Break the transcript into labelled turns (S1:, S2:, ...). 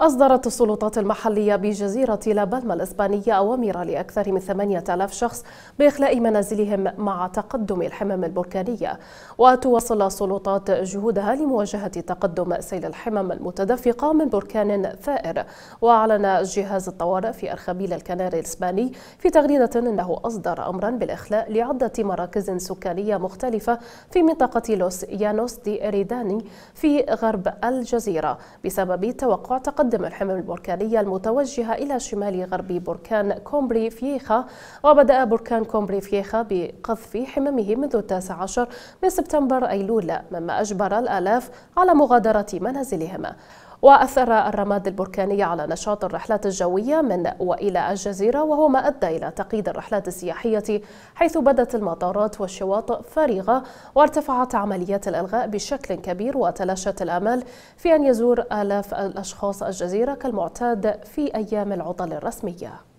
S1: أصدرت السلطات المحلية بجزيرة لابالما الإسبانية أوامر لأكثر من 8000 شخص بإخلاء منازلهم مع تقدم الحمم البركانية وتواصل السلطات جهودها لمواجهة تقدم سيل الحمم المتدفقة من بركان ثائر وأعلن جهاز الطوارئ في أرخبيل الكناري الإسباني في تغريدة أنه أصدر أمرا بالإخلاء لعدة مراكز سكانية مختلفة في منطقة لوس يانوس دي إريداني في غرب الجزيرة بسبب توقع تقدم تقدم الحمم البركانية المتوجهة إلى شمال غرب بركان كومبري فيخا وبدأ بركان كومبري فيخا بقذف حممه منذ 19 من سبتمبر أيلول مما أجبر الآلاف على مغادرة منازلهم وأثر الرماد البركاني على نشاط الرحلات الجوية من وإلى الجزيرة وهو ما أدى إلى تقييد الرحلات السياحية حيث بدت المطارات والشواطئ فارغة وارتفعت عمليات الإلغاء بشكل كبير وتلاشت الآمال في أن يزور آلاف الأشخاص الجزيرة كالمعتاد في أيام العطل الرسمية